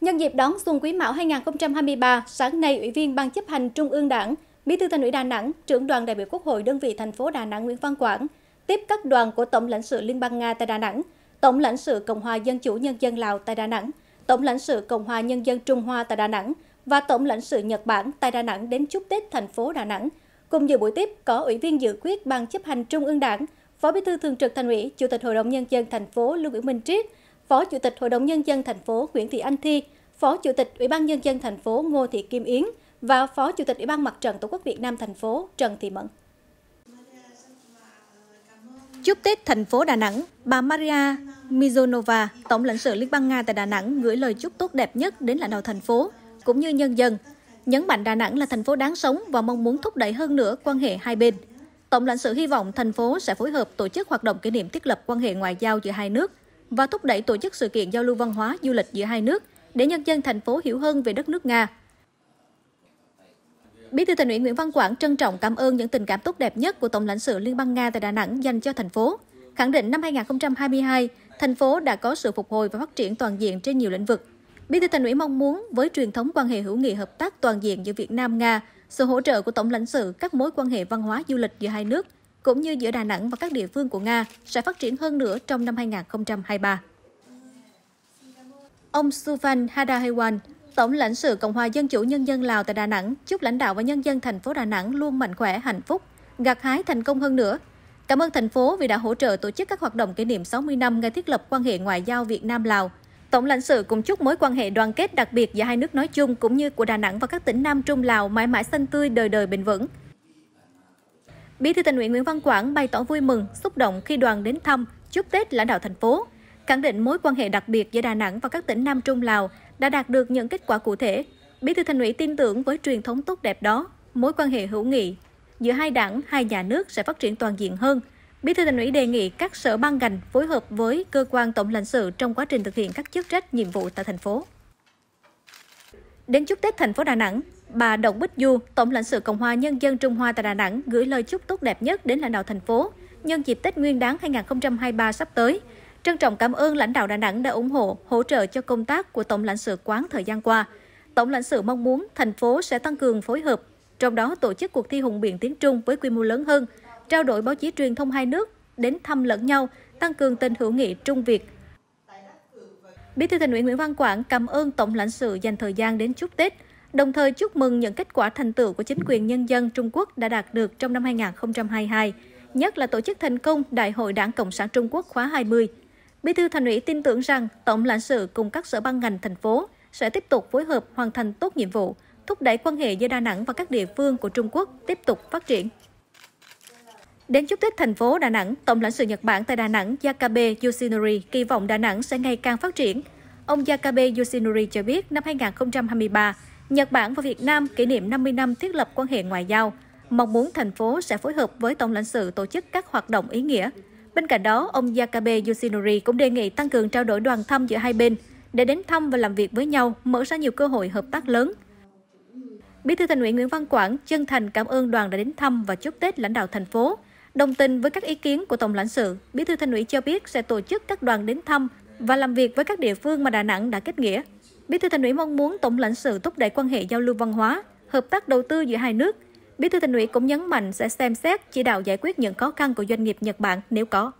Nhân dịp đón xuân Quý Mão 2023, sáng nay Ủy viên Ban chấp hành Trung ương Đảng, Bí thư Thành ủy Đà Nẵng, trưởng đoàn đại biểu Quốc hội đơn vị thành phố Đà Nẵng Nguyễn Văn Quảng tiếp các đoàn của Tổng lãnh sự Liên bang Nga tại Đà Nẵng, Tổng lãnh sự Cộng hòa Dân chủ Nhân dân Lào tại Đà Nẵng, Tổng lãnh sự Cộng hòa Nhân dân Trung Hoa tại Đà Nẵng và Tổng lãnh sự Nhật Bản tại Đà Nẵng đến chúc Tết thành phố Đà Nẵng. Cùng dự buổi tiếp có Ủy viên dự quyết Ban chấp hành Trung ương Đảng, Phó Bí thư Thường trực Thành ủy, Chủ tịch Hội đồng Nhân dân thành phố Lưu Nguyễn Minh Triết, Phó Chủ tịch Hội đồng Nhân dân thành phố Nguyễn Thị Anh Thi, Phó Chủ tịch Ủy ban Nhân dân thành phố Ngô Thị Kim Yến và Phó Chủ tịch Ủy ban Mặt trận Tổ quốc Việt Nam thành phố Trần Thị Mẫn. Chúc Tết thành phố Đà Nẵng, bà Maria Mizonova, Tổng lãnh sự Liên bang Nga tại Đà Nẵng gửi lời chúc tốt đẹp nhất đến lãnh đạo thành phố, cũng như nhân dân, nhấn mạnh Đà Nẵng là thành phố đáng sống và mong muốn thúc đẩy hơn nữa quan hệ hai bên. Tổng lãnh sự hy vọng thành phố sẽ phối hợp tổ chức hoạt động kỷ niệm thiết lập quan hệ ngoại giao giữa hai nước và thúc đẩy tổ chức sự kiện giao lưu văn hóa du lịch giữa hai nước để nhân dân thành phố hiểu hơn về đất nước Nga. Bí thư Thành ủy Nguyễn Văn Quảng trân trọng cảm ơn những tình cảm tốt đẹp nhất của Tổng lãnh sự Liên bang Nga tại Đà Nẵng dành cho thành phố, khẳng định năm 2022, thành phố đã có sự phục hồi và phát triển toàn diện trên nhiều lĩnh vực. Bí thư Thành ủy mong muốn với truyền thống quan hệ hữu nghị hợp tác toàn diện giữa Việt Nam Nga, sự hỗ trợ của Tổng lãnh sự các mối quan hệ văn hóa du lịch giữa hai nước – cũng như giữa Đà Nẵng và các địa phương của Nga sẽ phát triển hơn nữa trong năm 2023. Ông Suvan Hadahewan, Tổng lãnh sự Cộng hòa Dân chủ Nhân dân Lào tại Đà Nẵng chúc lãnh đạo và nhân dân thành phố Đà Nẵng luôn mạnh khỏe, hạnh phúc, gặt hái thành công hơn nữa. Cảm ơn thành phố vì đã hỗ trợ tổ chức các hoạt động kỷ niệm 60 năm ngày thiết lập quan hệ ngoại giao Việt Nam-Lào. Tổng lãnh sự cũng chúc mối quan hệ đoàn kết đặc biệt giữa hai nước nói chung cũng như của Đà Nẵng và các tỉnh Nam Trung Lào mãi mãi xanh tươi đời đời bền vững. Bí thư Thành ủy Nguyễn Văn Quảng bày tỏ vui mừng, xúc động khi đoàn đến thăm, chúc Tết lãnh đạo thành phố, khẳng định mối quan hệ đặc biệt giữa Đà Nẵng và các tỉnh Nam Trung Lào đã đạt được những kết quả cụ thể. Bí thư Thành ủy tin tưởng với truyền thống tốt đẹp đó, mối quan hệ hữu nghị giữa hai đảng, hai nhà nước sẽ phát triển toàn diện hơn. Bí thư Thành ủy đề nghị các sở ban ngành phối hợp với cơ quan tổng lãnh sự trong quá trình thực hiện các chức trách nhiệm vụ tại thành phố. Đến chúc Tết thành phố Đà Nẵng, Bà Động Bích Du, Tổng lãnh sự Cộng hòa Nhân dân Trung Hoa tại Đà Nẵng gửi lời chúc tốt đẹp nhất đến lãnh đạo thành phố nhân dịp Tết Nguyên đán 2023 sắp tới. Trân trọng cảm ơn lãnh đạo Đà Nẵng đã ủng hộ, hỗ trợ cho công tác của Tổng lãnh sự quán thời gian qua. Tổng lãnh sự mong muốn thành phố sẽ tăng cường phối hợp, trong đó tổ chức cuộc thi hùng biện tiếng Trung với quy mô lớn hơn, trao đổi báo chí truyền thông hai nước, đến thăm lẫn nhau, tăng cường tình hữu nghị Trung Việt. Bí thư Thành ủy Nguyễn Văn Quảng cảm ơn Tổng lãnh sự dành thời gian đến chúc Tết đồng thời chúc mừng những kết quả thành tựu của chính quyền nhân dân Trung Quốc đã đạt được trong năm 2022, nhất là tổ chức thành công Đại hội Đảng Cộng sản Trung Quốc khóa 20. Bí thư Thành ủy tin tưởng rằng Tổng lãnh sự cùng các sở ban ngành thành phố sẽ tiếp tục phối hợp hoàn thành tốt nhiệm vụ, thúc đẩy quan hệ giữa Đà Nẵng và các địa phương của Trung Quốc tiếp tục phát triển. Đến chúc Tết thành phố Đà Nẵng, Tổng lãnh sự Nhật Bản tại Đà Nẵng Yakabe Yoshinori kỳ vọng Đà Nẵng sẽ ngày càng phát triển. Ông Yakabe Yoshinori cho biết năm 2023, Nhật Bản và Việt Nam kỷ niệm 50 năm thiết lập quan hệ ngoại giao, mong muốn thành phố sẽ phối hợp với Tổng lãnh sự tổ chức các hoạt động ý nghĩa. Bên cạnh đó, ông Yakabe Yoshinori cũng đề nghị tăng cường trao đổi đoàn thăm giữa hai bên để đến thăm và làm việc với nhau, mở ra nhiều cơ hội hợp tác lớn. Bí thư Thành ủy Nguyễn Văn Quảng chân thành cảm ơn đoàn đã đến thăm và chúc Tết lãnh đạo thành phố. Đồng tình với các ý kiến của Tổng lãnh sự, Bí thư Thành ủy cho biết sẽ tổ chức các đoàn đến thăm và làm việc với các địa phương mà Đà Nẵng đã kết nghĩa. Bí thư thành ủy mong muốn tổng lãnh sự thúc đẩy quan hệ giao lưu văn hóa, hợp tác đầu tư giữa hai nước. Bí thư thành ủy cũng nhấn mạnh sẽ xem xét chỉ đạo giải quyết những khó khăn của doanh nghiệp Nhật Bản nếu có.